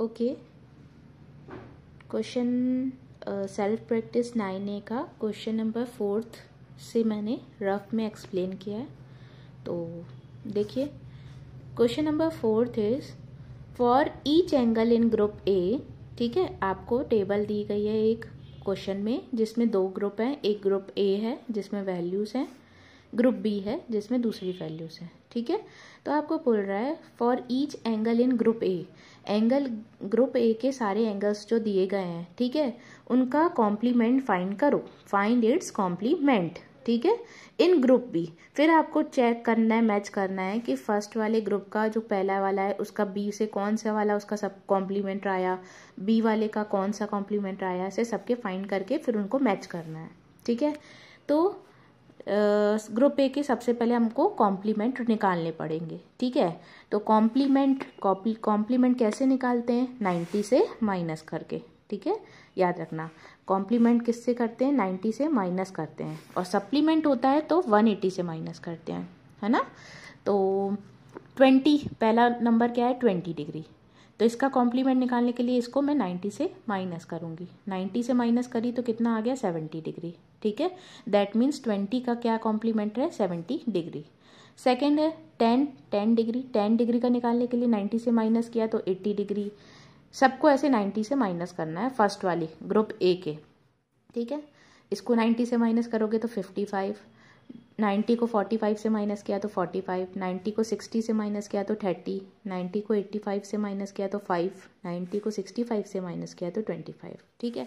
Okay question self practice nine A का question number fourth से मैंने रफ में एक्सप्लेन किया है तो देखिए question number fourth is for each angle in group A ठीक है आपको टेबल दी गई है एक क्वेश्चन में जिसमें दो ग्रुप हैं एक ग्रुप ए है जिसमें वैल्यूज़ हैं ग्रुप बी है जिसमें दूसरी वैल्यूज़ हैं ठीक है तो आपको बोल रहा है for each angle in group A angle group A के सारे एंगल्स जो दिए गए हैं ठीक है उनका कॉम्प्लीमेंट फाइंड करो फाइंड इट्स कॉम्प्लीमेंट ठीक है इन ग्रुप बी फिर आपको चेक करना है मैच करना है कि फर्स्ट वाले ग्रुप का जो पहला वाला है उसका बी से कौन सा वाला उसका सब कॉम्प्लीमेंट आया बी वाले का कौन सा कॉम्प्लीमेंट आया ऐसे सबके फाइंड करके फिर उनको मैच करना है ठीक है तो ग्रुप ए के सबसे पहले हमको कॉम्प्लीमेंट निकालने पड़ेंगे ठीक है तो कॉम्प्लीमेंट कॉम्प्लीमेंट कैसे निकालते हैं नाइन्टी से माइनस करके ठीक है याद रखना कॉम्प्लीमेंट किससे करते हैं नाइन्टी से माइनस करते हैं और सप्लीमेंट होता है तो वन एटी से माइनस करते हैं है ना तो ट्वेंटी पहला नंबर क्या है ट्वेंटी डिग्री तो इसका कॉम्प्लीमेंट निकालने के लिए इसको मैं नाइन्टी से माइनस करूँगी नाइन्टी से माइनस करी तो कितना आ गया सेवेंटी डिग्री ठीक है दैट मीन्स ट्वेंटी का क्या कॉम्प्लीमेंट है सेवेंटी डिग्री सेकेंड है ten ten degree ten degree का निकालने के लिए नाइन्टी से माइनस किया तो एट्टी डिग्री सबको ऐसे नाइन्टी से माइनस करना है फर्स्ट वाली ग्रुप ए के ठीक है इसको नाइन्टी से माइनस करोगे तो फिफ्टी फाइव नाइन्टी को फोर्टी फाइव से माइनस किया तो फोर्टी फाइव नाइन्टी को सिक्सटी से माइनस किया तो थर्टी नाइन्टी को एट्टी फाइव से माइनस किया तो फाइव नाइन्टी को सिक्सटी फाइव से माइनस किया तो ट्वेंटी फाइव ठीक है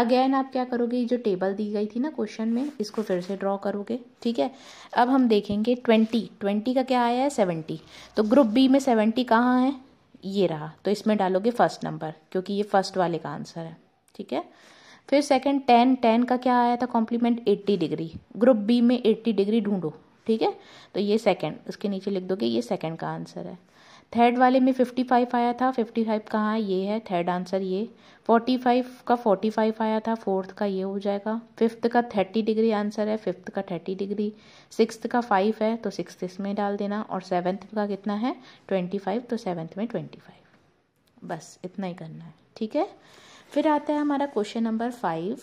अगेन आप क्या करोगे जो टेबल दी गई थी ना क्वेश्चन में इसको फिर से ड्रॉ करोगे ठीक है अब हम देखेंगे ट्वेंटी ट्वेंटी का क्या आया है सेवेंटी तो ग्रुप बी में सेवेंटी कहाँ है ये रहा तो इसमें डालोगे फर्स्ट नंबर क्योंकि ये फर्स्ट वाले का आंसर है ठीक है फिर सेकंड टेन टेन का क्या आया था complement eighty degree group B में एट्टी डिग्री ढूंढो ठीक है तो ये सेकंड उसके नीचे लिख दोगे ये सेकंड का आंसर है थर्ड वाले में फिफ्टी फाइव आया था फिफ्टी फाइव कहाँ ये है थर्ड आंसर ये फोर्टी फाइव का फोर्टी फाइव आया था फोर्थ का ये हो जाएगा फिफ्थ का थर्टी डिग्री आंसर है फिफ्थ का थर्टी डिग्री सिक्स का फाइव है तो सिक्स इसमें डाल देना और सेवन्थ का कितना है ट्वेंटी फाइव तो सेवन्थ में ट्वेंटी फाइव बस इतना ही करना है ठीक है फिर आता है हमारा question number five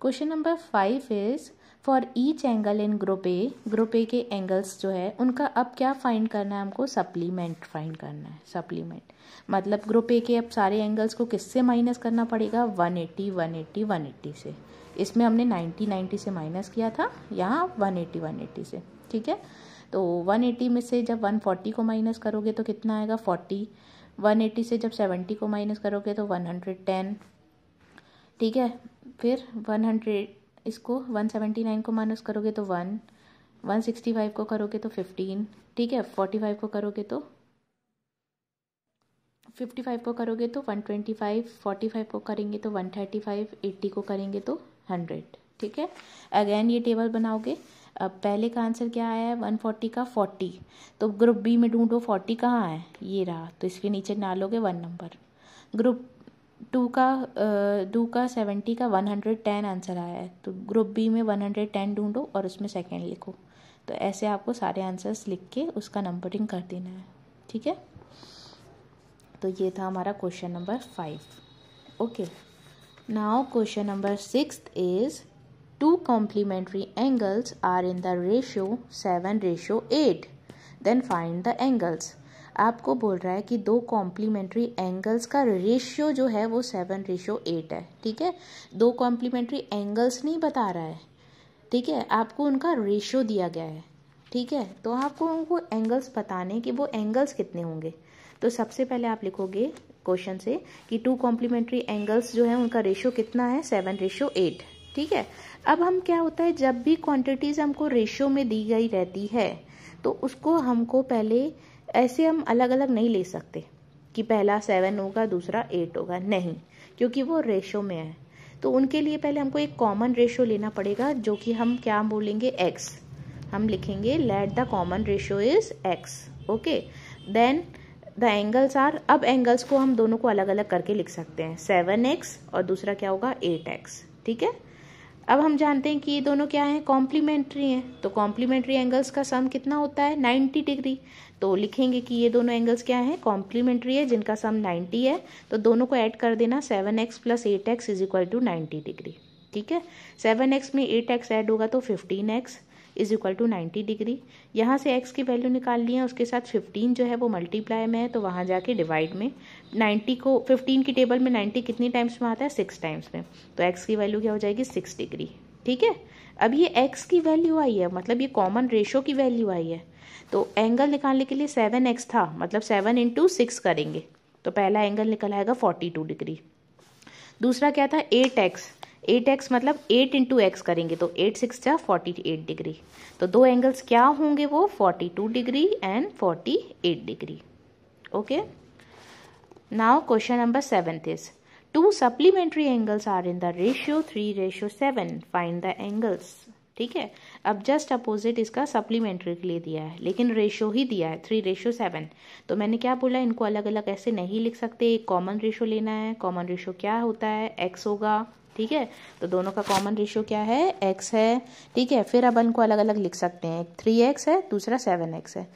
question number five is for each angle in group A group A के एंगल्स जो है उनका अब क्या फाइंड करना है हमको सप्लीमेंट फाइंड करना है सप्लीमेंट मतलब ग्रुप ए के अब सारे एंगल्स को किससे माइनस करना पड़ेगा 180 180 180 से इसमें हमने 90 90 से माइनस किया था यहाँ 180 180 से ठीक है तो 180 में से जब 140 को माइनस करोगे तो कितना आएगा 40 180 से जब 70 को माइनस करोगे तो 110 ठीक है फिर 100 इसको 179 को माइनस करोगे तो वन 165 को करोगे तो 15 ठीक है 45 को करोगे तो 55 को करोगे तो 125 45 को करेंगे तो 135 80 को करेंगे तो 100 ठीक है अगेन ये टेबल बनाओगे अब पहले का आंसर क्या आया है वन फोर्टी का फोर्टी तो ग्रुप बी में ढूंढो फोर्टी कहाँ है ये रहा तो इसके नीचे नालोगे वन नंबर ग्रुप टू का टू का सेवेंटी का वन हंड्रेड टेन आंसर आया है तो ग्रुप बी में वन हंड्रेड टेन ढूंढो और उसमें सेकेंड लिखो तो ऐसे आपको सारे आंसर्स लिख के उसका नंबरिंग कर देना है ठीक है तो ये था हमारा question number five okay now question number six is two complementary angles are in the ratio seven ratio eight then find the angles आपको बोल रहा है कि दो कॉम्प्लीमेंट्री एंगल्स का रेशियो जो है वो सेवन रेशियो एट है ठीक है दो कॉम्प्लीमेंट्री एंगल्स नहीं बता रहा है ठीक है आपको उनका रेशियो दिया गया है ठीक है तो आपको उनको एंगल्स बताने कि वो एंगल्स कितने होंगे तो सबसे पहले आप लिखोगे क्वेश्चन से कि टू कॉम्प्लीमेंट्री एंगल्स जो है उनका रेशियो कितना है सेवन रेशियो एट ठीक है अब हम क्या होता है जब भी क्वांटिटीज हमको रेशियो में दी गई रहती है तो उसको हमको पहले ऐसे हम अलग अलग नहीं ले सकते कि पहला सेवन होगा दूसरा एट होगा नहीं क्योंकि वो रेशो में है तो उनके लिए पहले हमको एक कॉमन रेशो लेना पड़ेगा जो कि हम क्या बोलेंगे एक्स हम लिखेंगे let the common ratio is X okay then the angles are अब एंगल्स को हम दोनों को अलग अलग करके लिख सकते हैं सेवन एक्स और दूसरा क्या होगा एट एक्स ठीक है अब हम जानते हैं कि ये दोनों क्या हैं कॉम्प्लीमेंट्री हैं तो कॉम्प्लीमेंट्री एंगल्स का सम कितना होता है नाइन्टी डिग्री तो लिखेंगे कि ये दोनों एंगल्स क्या हैं कॉम्प्लीमेंट्री है जिनका सम 90 है तो दोनों को ऐड कर देना 7x X plus eight X is equal to ninety degree ठीक है 7x में 8x ऐड होगा तो 15x is equal to ninety degree यहाँ से x की वैल्यू निकाल ली है उसके साथ 15 जो है वो मल्टीप्लाई में है तो वहाँ जाके डिवाइड में 90 को 15 की टेबल में 90 कितनी टाइम्स में आता है सिक्स टाइम्स में तो x की वैल्यू क्या हो जाएगी सिक्स डिग्री ठीक है अब ये x की वैल्यू आई है मतलब ये कॉमन रेशो की वैल्यू आई है तो एंगल निकालने के लिए सेवन एक्स था मतलब सेवन इंटू सिक्स करेंगे तो पहला एंगल निकल आएगा फोर्टी टू डिग्री दूसरा क्या था एट एक्स एट एक्स मतलब एट इंटू एक्स करेंगे तो एट सिक्स जा फोर्टी एट डिग्री तो दो एंगल्स क्या होंगे वो forty two degree and forty eight degree okay now question number seventh is two supplementary angles are in the ratio three ratio seven find the angles ठीक है अब just opposite इसका supplementary के लिए दिया है लेकिन रेशो ही दिया है थ्री रेशो सेवन तो मैंने क्या बोला इनको अलग अलग ऐसे नहीं लिख सकते एक कॉमन रेशो लेना है कॉमन रेशो क्या होता है एक्स होगा ठीक है तो दोनों का कॉमन रेशियो क्या है एक्स है ठीक है फिर अब इनको अलग अलग लिख सकते हैं थ्री एक्स है दूसरा सेवन एक्स है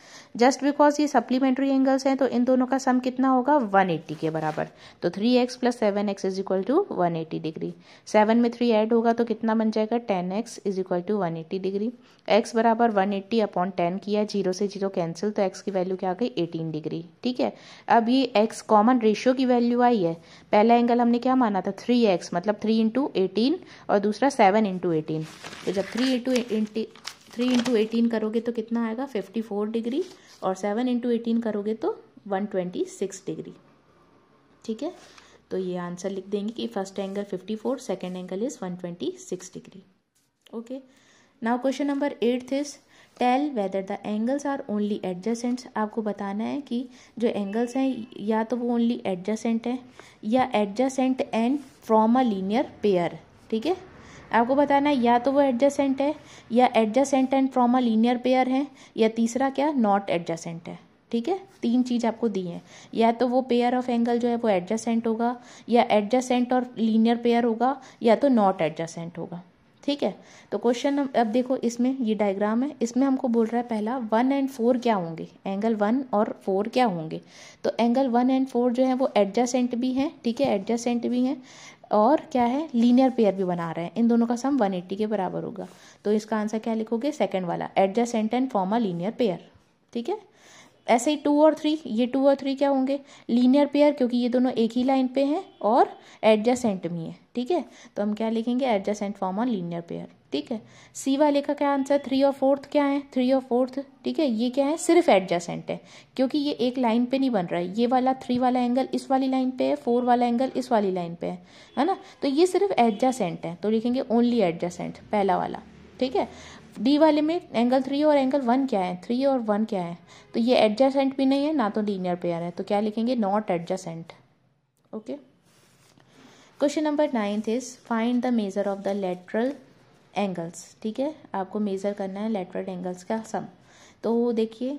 जस्ट बिकॉज ये सप्लीमेंट्री एंगल्स हैं तो इन दोनों का सम कितना होगा वन एट्टी के बराबर तो three X plus seven X is equal to one degree seven में थ्री ऐड होगा तो कितना बन जाएगा ten X is equal to one eighty degree X बराबर वन एट्टी अपॉन टेन किया जीरो से जीरो कैंसिल तो एक्स की वैल्यू क्या आ गई एटीन डिग्री ठीक है अब ये एक्स कॉमन रेशियो की वैल्यू आई है पहला एंगल हमने क्या माना था थ्री एक्स मतलब थ्री इंटू एटीन और दूसरा सेवन इंटू एटीन तो जब three into three into eighteen करोगे तो कितना आएगा फिफ्टी फोर डिग्री और सेवन इंटू एटीन करोगे तो वन ट्वेंटी सिक्स डिग्री ठीक है तो ये आंसर लिख देंगे कि first angle fifty four second angle is one twenty six degree okay now question number 8 is tell whether the angles are only adjacents आपको बताना है कि जो एंगल्स हैं या तो वो ओनली एडजसेंट हैं या adjacent and from a linear pair ठीक है आपको बताना है या तो वो एडजसेंट है या adjacent and from a linear pair है या तीसरा क्या नॉट एडजसेंट है ठीक है तीन चीज आपको दी है या तो वो पेयर ऑफ एंगल जो है वो एडजसेंट होगा या एडजसेंट और लीनियर पेयर होगा या तो नॉट एडजसेंट होगा ठीक है तो क्वेश्चन अब देखो इसमें ये डायग्राम है इसमें हमको बोल रहा है पहला वन एंड फोर क्या होंगे एंगल वन और फोर क्या होंगे तो एंगल वन एंड फोर जो है वो एडजस्टेंट भी हैं ठीक है एडजस्टेंट भी हैं और क्या है लीनियर पेयर भी बना रहे हैं इन दोनों का सम 180 के बराबर होगा तो इसका आंसर क्या लिखोगे सेकंड वाला adjacent and form a linear pair ठीक है ऐसे ही टू और थ्री ये टू और थ्री क्या होंगे लीनियर पेयर क्योंकि ये दोनों एक ही लाइन पे हैं और एडजस्टेंट भी हैं ठीक है तो हम क्या लिखेंगे adjacent form on linear pair ठीक है सी वाले का क्या आंसर थ्री और फोर्थ क्या है थ्री और फोर्थ ठीक है ये क्या है सिर्फ एडजसेंट है क्योंकि ये एक लाइन पे नहीं बन रहा है ये वाला थ्री वाला एंगल इस वाली लाइन पे है फोर वाला एंगल इस वाली लाइन पे है है ना तो ये सिर्फ एडजस्टेंट है तो लिखेंगे ओनली एडजस्टेंट पहला वाला ठीक है डी वाले में एंगल थ्री और एंगल वन क्या है थ्री और वन क्या है तो ये एडजस्टेंट भी नहीं है ना तो लीनियर पेयर है तो क्या लिखेंगे not adjacent okay question number ninth is find the measure of the lateral angles ठीक है आपको मेज़र करना है लेटरल एंगल्स का सम तो देखिए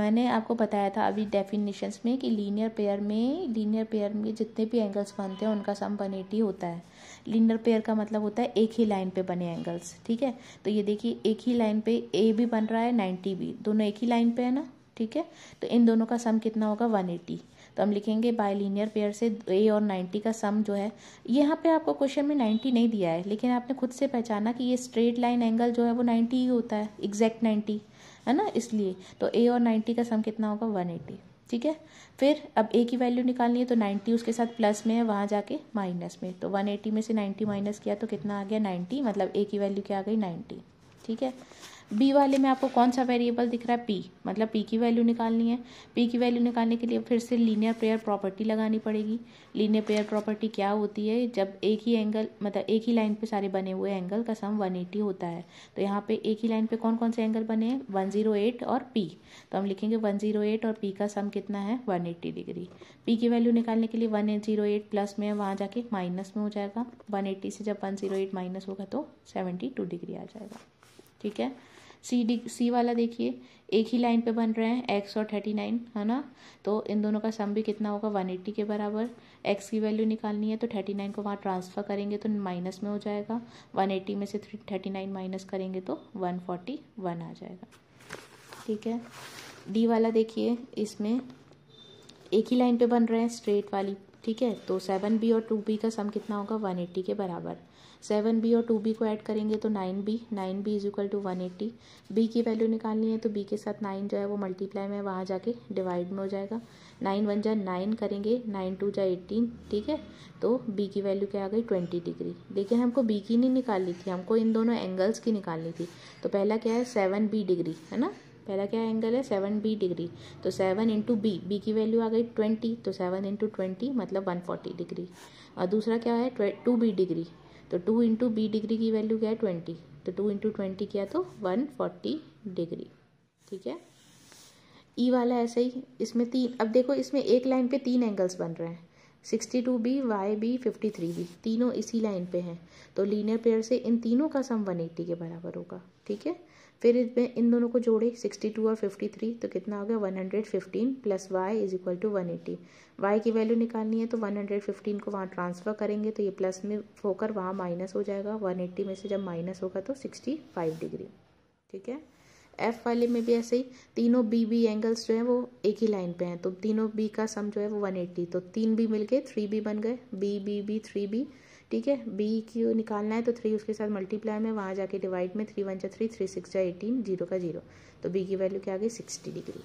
मैंने आपको बताया था अभी डेफिनेशंस में कि लीनियर पेयर में लीनियर पेयर में जितने भी एंगल्स बनते हैं उनका सम वन एटी होता है लीनियर पेयर का मतलब होता है एक ही लाइन पे बने एंगल्स ठीक है तो ये देखिए एक ही लाइन पे ए भी बन रहा है नाइन्टी भी दोनों एक ही लाइन पे है ना ठीक है तो इन दोनों का सम कितना होगा वन एटी तो हम लिखेंगे बाई लीनियर पेयर से ए और नाइन्टी का सम जो है यहाँ पे आपको क्वेश्चन में नाइन्टी नहीं दिया है लेकिन आपने खुद से पहचाना कि ये स्ट्रेट लाइन एंगल जो है वो नाइन्टी ही होता है एग्जैक्ट नाइन्टी है ना इसलिए तो ए और नाइन्टी का सम कितना होगा वन एटी ठीक है फिर अब ए की वैल्यू निकालनी है तो नाइन्टी उसके साथ प्लस में है वहाँ जाके माइनस में तो वन एटी में से नाइन्टी माइनस किया तो कितना आ गया नाइन्टी मतलब ए की वैल्यू क्या आ गई नाइन्टी ठीक है बी वाले में आपको कौन सा वेरिएबल दिख रहा है पी मतलब पी की वैल्यू निकालनी है पी की वैल्यू निकालने के लिए फिर से लीनियर पेयर प्रॉपर्टी लगानी पड़ेगी लीनियर पेयर प्रॉपर्टी क्या होती है जब एक ही एंगल मतलब एक ही लाइन पे सारे बने हुए एंगल का सम 180 होता है तो यहाँ पे एक ही लाइन पे कौन कौन से एंगल बने हैं वन और पी तो हम लिखेंगे वन और पी का सम कितना है वन डिग्री पी की वैल्यू निकालने के लिए वन प्लस में वहाँ जाके माइनस में हो जाएगा वन से जब वन माइनस होगा तो सेवेंटी डिग्री आ जाएगा ठीक है सी डी सी वाला देखिए एक ही लाइन पे बन रहे हैं एक्स और थर्टी नाइन है ना तो इन दोनों का सम भी कितना होगा वन एट्टी के बराबर एक्स की वैल्यू निकालनी है तो थर्टी नाइन को वहाँ ट्रांसफ़र करेंगे तो माइनस में हो जाएगा वन एट्टी में से थ्री थर्टी नाइन माइनस करेंगे तो वन फोर्टी वन आ जाएगा ठीक है डी वाला देखिए इसमें एक ही लाइन पे बन रहे हैं स्ट्रेट वाली ठीक है तो सेवन बी और टू बी का सम कितना होगा वन एट्टी के बराबर सेवन बी और टू बी को ऐड करेंगे तो nine B nine B is equal to one eighty B की वैल्यू निकालनी है तो बी के साथ नाइन जो है वो मल्टीप्लाई में वहाँ जाके डिवाइड में हो जाएगा नाइन वन जा नाइन करेंगे नाइन टू जा एट्टीन ठीक है तो बी की वैल्यू क्या आ गई ट्वेंटी डिग्री लेकिन हमको बी की नहीं निकालनी थी हमको इन दोनों एंगल्स की निकालनी थी तो पहला क्या है सेवन बी डिग्री है ना पहला क्या एंगल है सेवन बी डिग्री तो सेवन इंटू बी बी की वैल्यू आ गई ट्वेंटी तो सेवन इंटू ट्वेंटी मतलब वन फोर्टी डिग्री और दूसरा क्या है टू बी डिग्री तो टू इंटू बी डिग्री की वैल्यू क्या है ट्वेंटी तो टू इंटू ट्वेंटी किया तो वन फोर्टी डिग्री ठीक है ई e वाला ऐसे ही इसमें तीन अब देखो इसमें एक लाइन पे तीन एंगल्स बन रहे हैं sixty two B Y B fifty three B तीनों इसी लाइन पे हैं तो लीनियर पेयर से इन तीनों का सम वन एट्टी के बराबर होगा ठीक है फिर इसमें इन दोनों को जोड़े सिक्सटी टू और फिफ्टी थ्री तो कितना हो गया one hundred fifteen plus Y is equal to one eighty Y की वैल्यू निकालनी है तो वन हंड्रेड फिफ्टीन को वहाँ ट्रांसफ़र करेंगे तो ये प्लस में होकर वहाँ माइनस हो जाएगा वन एट्टी में से जब माइनस होगा तो सिक्सटी फाइव डिग्री ठीक है एफ वाले में भी ऐसे ही तीनों बी बी एंगल्स जो है वो एक ही लाइन पे हैं तो तीनों बी का सम जो है वो वन एट्टी तो तीन बी मिल गए थ्री बी बन गए B B B three B ठीक है बी की निकालना है तो थ्री उसके साथ मल्टीप्लाई में वहाँ जाके डिवाइड में थ्री वन जा थ्री थ्री सिक्स जा एटीन जीरो का जीरो तो बी की वैल्यू क्या आ गई sixty degree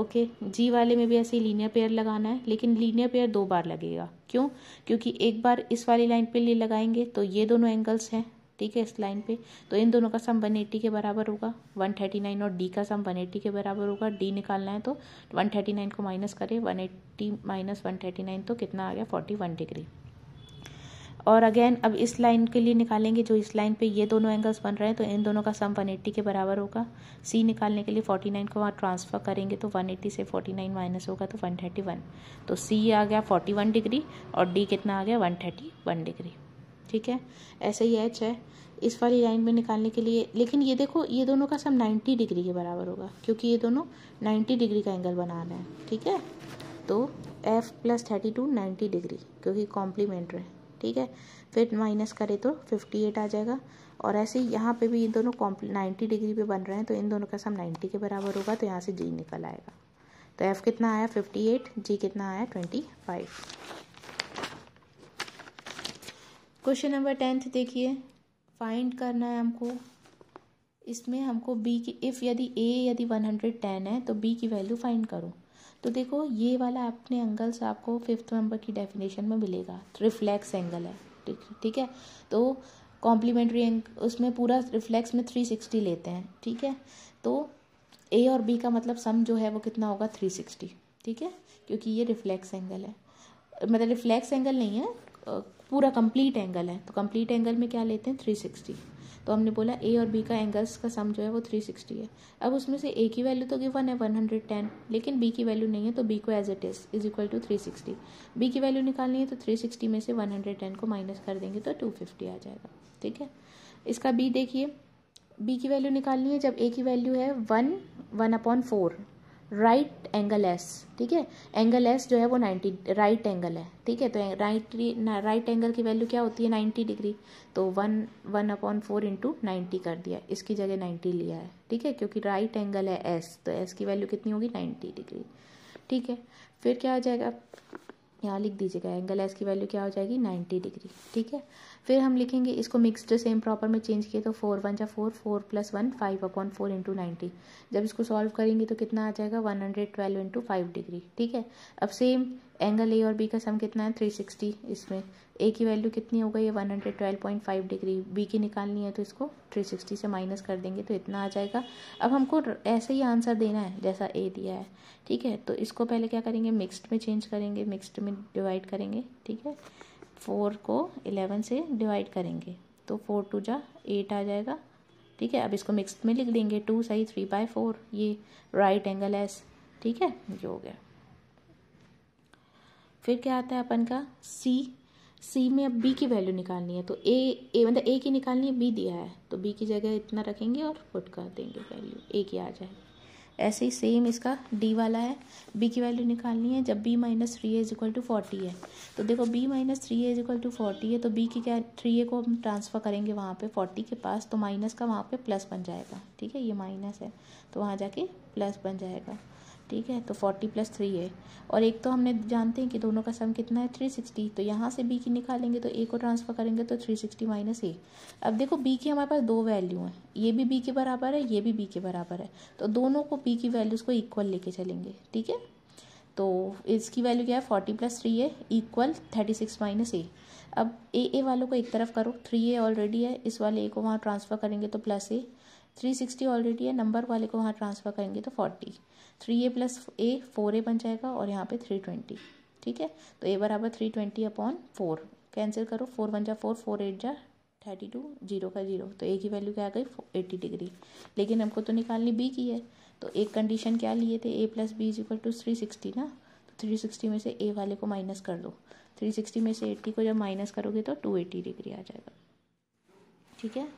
okay okay, G वाले में भी ऐसे ही लीनियर पेयर लगाना है लेकिन लीनियर पेयर दो बार लगेगा क्यों क्योंकि एक बार इस वाली लाइन पे लिए लगाएंगे तो ये दोनों एंगल्स हैं ठीक है इस लाइन पे तो इन दोनों का सम 180 के बराबर होगा 139 और डी का सम 180 के बराबर होगा डी निकालना है तो 139 को माइनस करें 180 माइनस वन तो कितना आ गया 41 डिग्री और अगेन अब इस लाइन के लिए निकालेंगे जो इस लाइन पे ये दोनों एंगल्स बन रहे हैं तो इन दोनों का सम 180 के बराबर होगा सी निकालने के लिए 49 को वहाँ ट्रांसफ़र करेंगे तो 180 से 49 माइनस होगा तो 131 तो सी आ गया 41 डिग्री और डी कितना आ गया 131 डिग्री ठीक है ऐसे ही एच अच्छा है इस वाली लाइन में निकालने के लिए लेकिन ये देखो ये दोनों का सब 90 डिग्री के बराबर होगा क्योंकि ये दोनों 90 डिग्री का एंगल बना रहे हैं ठीक है तो F plus thirty to ninety degree क्योंकि कॉम्प्लीमेंट है ठीक है फिर माइनस करें तो फिफ्टी एट आ जाएगा और ऐसे ही यहाँ पर भी इन दोनों कॉम्प्ली नाइन्टी डिग्री पे बन रहे हैं तो इन दोनों का सब नाइन्टी के बराबर होगा तो यहाँ से जी निकल आएगा तो एफ़ कितना आया फिफ्टी एट जी कितना आया twenty five question number tenth देखिए फाइंड करना है हमको इसमें हमको बी की इफ़ यदि ए यदि वन हंड्रेड टेन है तो बी की वैल्यू फाइंड करो तो देखो ये वाला अपने एंगल्स आपको फिफ्थ नंबर की डेफिनेशन में मिलेगा रिफ्लेक्स एंगल है ठीक ठीक है तो कॉम्प्लीमेंट्री उसमें पूरा रिफ्लेक्स में थ्री सिक्सटी लेते हैं ठीक है तो ए और बी का मतलब सम जो है वो कितना होगा थ्री सिक्सटी ठीक है क्योंकि ये रिफ्लेक्स एंगल है मतलब रिफ्लेक्स एंगल नहीं है पूरा कंप्लीट एंगल है तो कंप्लीट एंगल में क्या लेते हैं थ्री सिक्सटी तो हमने बोला ए और बी का एंगल्स का सम जो है वो थ्री सिक्सटी है अब उसमें से ए की वैल्यू तो गिवन है वन हंड्रेड टेन लेकिन बी की वैल्यू नहीं है तो बी को as it is is equal to three sixty B की वैल्यू निकालनी है तो थ्री सिक्सटी में से वन हंड्रेड टेन को माइनस कर देंगे तो टू फिफ्टी आ जाएगा ठीक है इसका बी देखिए बी की वैल्यू निकालनी है जब ए की वैल्यू है one one upon four right angle S ठीक है एंगल एस जो है वो 90 राइट एंगल है ठीक है तो राइट राइट एंगल की वैल्यू क्या होती है 90 डिग्री तो one one upon four into ninety कर दिया इसकी जगह 90 लिया है ठीक है क्योंकि राइट एंगल है एस तो एस की वैल्यू कितनी होगी 90 डिग्री ठीक है फिर क्या हो जाएगा यहाँ लिख दीजिएगा एंगल एस की वैल्यू क्या हो जाएगी नाइन्टी डिग्री ठीक है फिर हम लिखेंगे इसको मिक्सड सेम प्रॉपर में चेंज किए तो फोर वन जा four four plus one five upon four into ninety जब इसको सॉल्व करेंगे तो कितना आ जाएगा one hundred twelve into five degree ठीक है अब सेम एंगल ए और बी का सम कितना है थ्री सिक्सटी इसमें ए की वैल्यू कितनी हो गई है one hundred twelve point five degree B की निकालनी है तो इसको थ्री सिक्सटी से माइनस कर देंगे तो इतना आ जाएगा अब हमको ऐसे ही आंसर देना है जैसा ए दिया है ठीक है तो इसको पहले क्या करेंगे मिक्सड में चेंज करेंगे मिक्सड में डिवाइड करेंगे ठीक है फोर को इलेवन से डिवाइड करेंगे तो फोर टू जा एट आ जाएगा ठीक है अब इसको मिक्स में लिख देंगे टू सही थ्री बाय फोर ये राइट एंगल एस ठीक है ये हो गया फिर क्या आता है अपन का सी सी में अब बी की वैल्यू निकालनी है तो ए ए मतलब ए की निकालनी है बी दिया है तो बी की जगह इतना रखेंगे और फुट कर देंगे वैल्यू ए की आ जाएगी ऐसे ही सेम इसका डी वाला है बी की वैल्यू निकालनी है जब B minus three A is equal to forty है तो देखो B minus three A is equal to forty है तो बी की क्या थ्री ए को हम ट्रांसफ़र करेंगे वहाँ पे फोर्टी के पास तो माइनस का वहाँ पे प्लस बन जाएगा ठीक है ये माइनस है तो वहाँ जाके प्लस बन जाएगा ठीक है तो फोर्टी प्लस थ्री है और एक तो हमने जानते हैं कि दोनों का सम कितना है थ्री सिक्सटी तो यहाँ से बी की निकालेंगे तो ए को ट्रांसफ़र करेंगे तो थ्री सिक्सटी माइनस ए अब देखो बी की हमारे पास दो वैल्यू हैं ये भी बी के बराबर है ये भी बी के बराबर है तो दोनों को बी की वैल्यूज़ को इक्वल लेके चलेंगे ठीक है तो इसकी वैल्यू क्या है फोर्टी प्लस थ्री है equal thirty six minus A अब ए ए वालों को एक तरफ करो थ्री ए ऑलरेडी है इस वाले ए को वहाँ ट्रांसफ़र करेंगे तो plus A three sixty already है नंबर वाले को वहाँ ट्रांसफ़र करेंगे तो forty three A plus A four A बन जाएगा और यहाँ पे थ्री ट्वेंटी ठीक है तो ए बराबर three twenty upon four cancel करो फोर वन जा फोर फोर एट जा थर्टी टू जीरो का जीरो तो ए की वैल्यू क्या आ गई एट्टी डिग्री लेकिन हमको तो निकालनी बी की है तो एक कंडीशन क्या लिए थे A plus B is equal to three sixty ना तो थ्री सिक्सटी में से ए वाले को माइनस कर दो थ्री सिक्सटी में से एट्टी को जब माइनस करोगे तो टू एटी डिग्री आ जाएगा ठीक है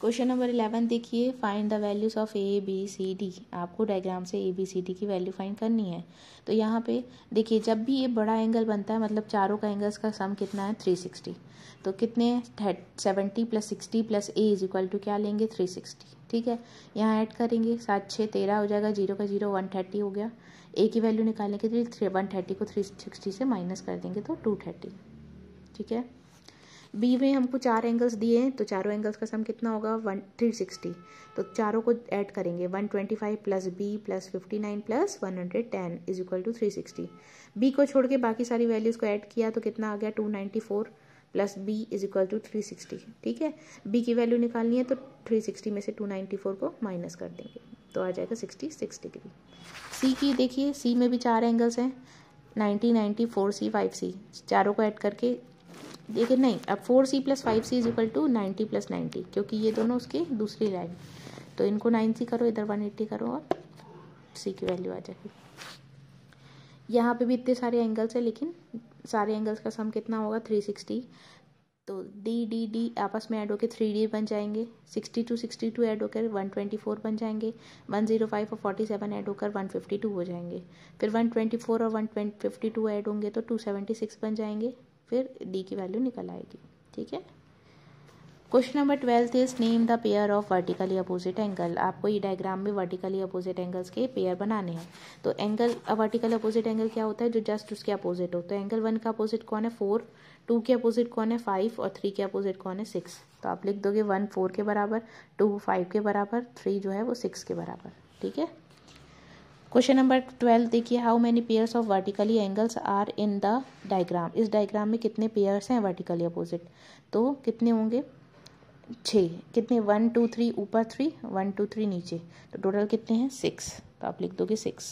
क्वेश्चन नंबर इलेवन देखिए find the values of A B C D आपको डायग्राम से ए बी सी डी की वैल्यू फाइंड करनी है तो यहाँ पे देखिए जब भी ये बड़ा एंगल बनता है मतलब चारों का एंगल्स का सम कितना है थ्री सिक्सटी तो कितने seventy plus sixty plus A is equal to क्या लेंगे थ्री सिक्सटी ठीक है यहाँ ऐड करेंगे सात छः तेरह हो जाएगा जीरो का जीरो वन थर्टी हो गया ए की वैल्यू निकालने के लिए थ्री वन थर्टी को थ्री सिक्सटी से माइनस कर देंगे तो टू थर्टी ठीक है बी में हमको चार एंगल्स दिए हैं तो चारों एंगल्स का सम कितना होगा वन थ्री सिक्सटी तो चारों को ऐड करेंगे one twenty five plus B plus fifty nine plus one hundred ten is equal to three sixty B को छोड़ के बाकी सारी वैल्यूज़ को ऐड किया तो कितना आ गया two ninety four plus B is equal to three sixty ठीक है बी की वैल्यू निकालनी है तो थ्री सिक्सटी में से टू नाइन्टी फोर को माइनस कर देंगे तो आ जाएगा सिक्सटी सिक्स डिग्री सी की देखिए सी में भी चार एंगल्स हैं nineteen ninety four C five C चारों को ऐड करके देखिए नहीं अब four C plus five C is equal to ninety plus ninety क्योंकि ये दोनों उसके दूसरी लाइन तो इनको नाइन सी करो इधर वन एट्टी करो और सी की वैल्यू आ जाएगी यहाँ पे भी इतने सारे एंगल्स हैं लेकिन सारे एंगल्स का सम कितना होगा थ्री सिक्सटी तो डी डी डी आपस में ऐड होकर थ्री डी बन जाएंगे sixty two sixty two add होकर वन ट्वेंटी फोर बन जाएंगे वन जीरो फाइव और फोर्टी सेवन ऐड होकर वन फिफ्टी टू हो जाएंगे फिर वन ट्वेंटी फोर और वन फिफ्टी टू ऐड होंगे तो टू सेवेंटी सिक्स बन जाएंगे फिर डी की वैल्यू निकल आएगी ठीक है question number twelfth is name the pair of vertically opposite angle आपको ये e डायग्राम में वर्टिकली अपोजिट एंगल्स के पेयर बनाने हैं तो एंगल वर्टिकल अपोजिट एंगल क्या होता है जो जस्ट उसके अपोजिट हो तो एंगल वन का अपोजिट कौन है फोर टू के अपोजिट कौन है फाइव और थ्री के अपोजिट कौन है सिक्स तो आप लिख दोगे वन फोर के बराबर टू फाइव के बराबर थ्री जो है वो सिक्स के बराबर ठीक है क्वेश्चन नंबर ट्वेल्व देखिए how many pairs of vertically angles are in the diagram इस डायग्राम में कितने पेयर्स हैं वर्टिकली अपोजिट तो कितने होंगे छः कितने वन टू थ्री ऊपर थ्री वन टू थ्री नीचे तो टोटल कितने हैं सिक्स तो आप लिख दोगे सिक्स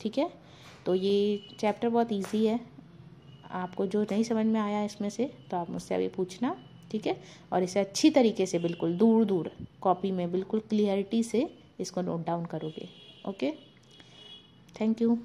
ठीक है तो ये चैप्टर बहुत ईजी है आपको जो नहीं समझ में आया इसमें से तो आप मुझसे अभी पूछना ठीक है और इसे अच्छी तरीके से बिल्कुल दूर दूर कॉपी में बिल्कुल क्लियरिटी से इसको नोट डाउन करोगे ओके Thank you.